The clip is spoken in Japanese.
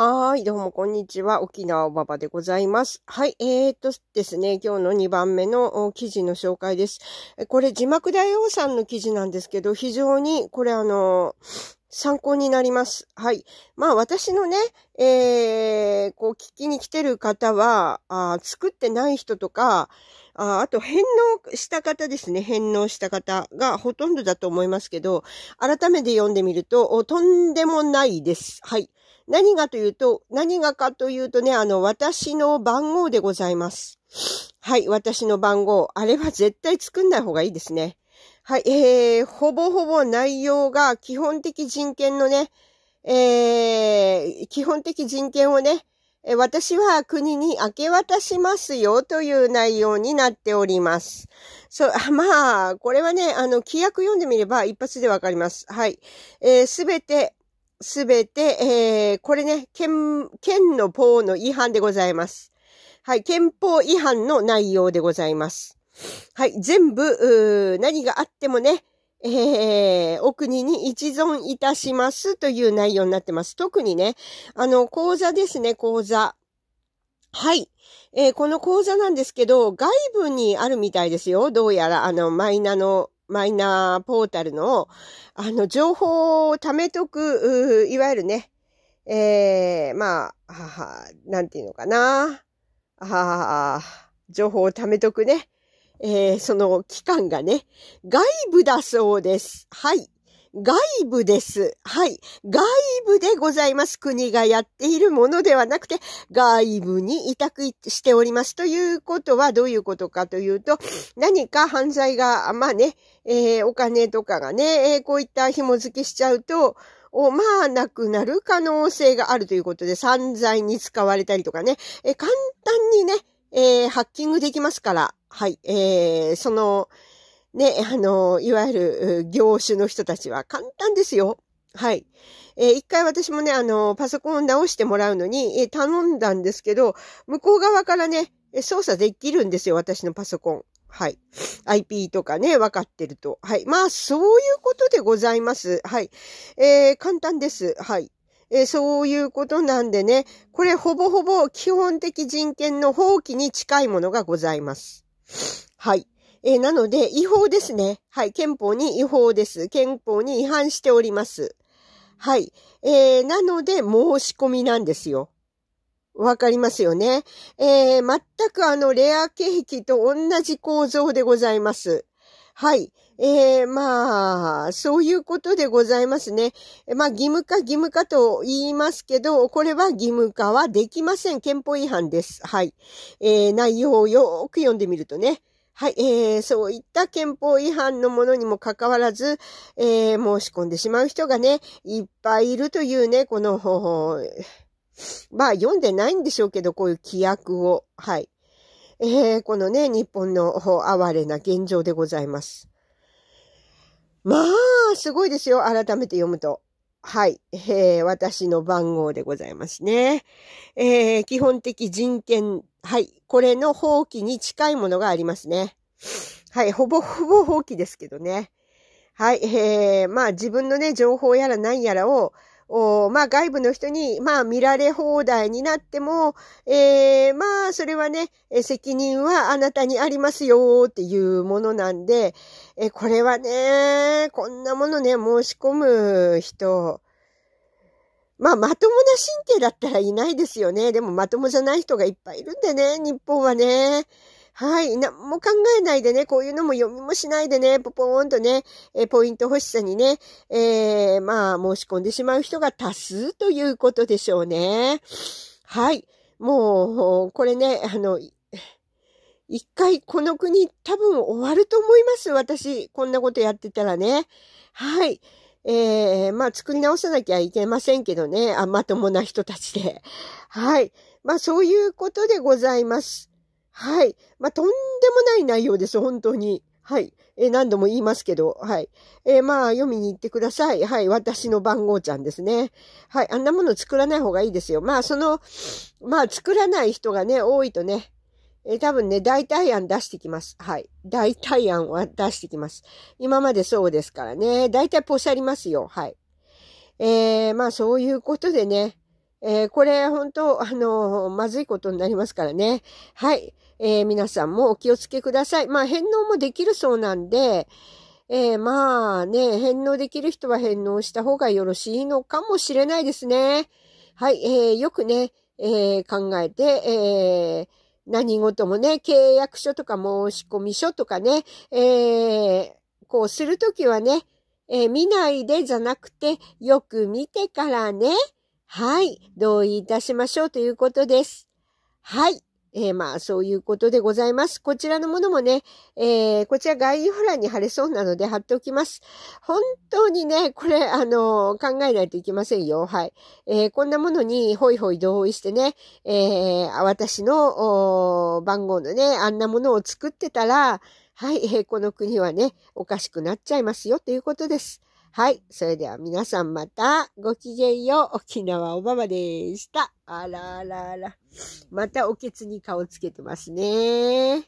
はーい、どうもこんにちは。沖縄ばばでございます。はい、えー、っとですね、今日の2番目の記事の紹介です。これ字幕大王さんの記事なんですけど、非常にこれあの、参考になります。はい。まあ私のね、えー、こう聞きに来てる方は、あ作ってない人とか、ああと返納した方ですね。返納した方がほとんどだと思いますけど、改めて読んでみると、とんでもないです。はい。何がというと、何がかというとね、あの、私の番号でございます。はい、私の番号。あれは絶対作んない方がいいですね。はい、えー、ほぼほぼ内容が基本的人権のね、えー、基本的人権をね、私は国に明け渡しますよという内容になっております。そう、まあ、これはね、あの、規約読んでみれば一発でわかります。はい。えす、ー、べてすべて、えー、これね、県、県の法の違反でございます。はい、憲法違反の内容でございます。はい、全部、何があってもね、えー、お国に一存いたしますという内容になってます。特にね、あの、講座ですね、講座。はい。えー、この講座なんですけど、外部にあるみたいですよ。どうやら、あの、マイナのマイナーポータルの、あの、情報を貯めとく、いわゆるね、ええー、まあ、はは、なんていうのかな。はは、情報を貯めとくね。えー、その期間がね、外部だそうです。はい。外部です。はい。外部でございます。国がやっているものではなくて、外部に委託しております。ということはどういうことかというと、何か犯罪が、まあね、えー、お金とかがね、えー、こういった紐付けしちゃうと、お、まあ、なくなる可能性があるということで、散財に使われたりとかね、え簡単にね、えハッキングできますから、はい、えその、ね、あの、いわゆる業種の人たちは簡単ですよ。はい。えー、一回私もね、あの、パソコンを直してもらうのに、えー、頼んだんですけど、向こう側からね、操作できるんですよ、私のパソコン。はい。IP とかね、分かってると。はい。まあ、そういうことでございます。はい。えー、簡単です。はい。えー、そういうことなんでね、これほぼほぼ基本的人権の放棄に近いものがございます。はい。えー、なので、違法ですね。はい。憲法に違法です。憲法に違反しております。はい。えー、なので、申し込みなんですよ。わかりますよね。えー、全くあの、レア景気と同じ構造でございます。はい。えー、まあ、そういうことでございますね。まあ、義務化、義務化と言いますけど、これは義務化はできません。憲法違反です。はい。えー、内容をよく読んでみるとね。はい、えー、そういった憲法違反のものにもかかわらず、えー、申し込んでしまう人がね、いっぱいいるというね、この、まあ読んでないんでしょうけど、こういう規約を。はい。えー、このね、日本の哀れな現状でございます。まあ、すごいですよ。改めて読むと。はい、えー。私の番号でございますね。えー、基本的人権はい。これの放棄に近いものがありますね。はい。ほぼほぼ放棄ですけどね。はい。えー、まあ自分のね、情報やら何やらを、おまあ外部の人に、まあ見られ放題になっても、えー、まあそれはね、責任はあなたにありますよっていうものなんで、えー、これはね、こんなものね、申し込む人、まあ、まともな神経だったらいないですよね。でも、まともじゃない人がいっぱいいるんでね、日本はね。はい。何も考えないでね、こういうのも読みもしないでね、ポポーンとね、えポイント欲しさにね、えー、まあ、申し込んでしまう人が多数ということでしょうね。はい。もう、これね、あの、一回この国多分終わると思います。私、こんなことやってたらね。はい。えー、まあ作り直さなきゃいけませんけどね。あ、まともな人たちで。はい。まあそういうことでございます。はい。まあとんでもない内容です、本当に。はい。え何度も言いますけど、はい。えー、まあ、読みに行ってください。はい。私の番号ちゃんですね。はい。あんなもの作らない方がいいですよ。まあ、その、まあ、作らない人がね、多いとね、えー、多分ね、代替案出してきます。はい。代替案は出してきます。今までそうですからね。大体ポシャりますよ。はい。えー、まあそういうことでね。えー、これ本当、あのー、まずいことになりますからね。はい。えー、皆さんもお気をつけください。まあ返納もできるそうなんで、えー、まあね、返納できる人は返納した方がよろしいのかもしれないですね。はい。えー、よくね、えー、考えて、えー何事もね、契約書とか申込書とかね、えー、こうするときはね、えー、見ないでじゃなくて、よく見てからね、はい、同意いたしましょうということです。はい。えー、まあ、そういうことでございます。こちらのものもね、えー、こちら概要欄に貼れそうなので貼っておきます。本当にね、これ、あの考えないといけませんよ。はい。えー、こんなものに、ほいほい同意してね、えー、私の、番号のね、あんなものを作ってたら、はい、えー、この国はね、おかしくなっちゃいますよということです。はい。それでは皆さんまたごきげんよう。沖縄おばばでした。あらあらあら。またおけつに顔つけてますね。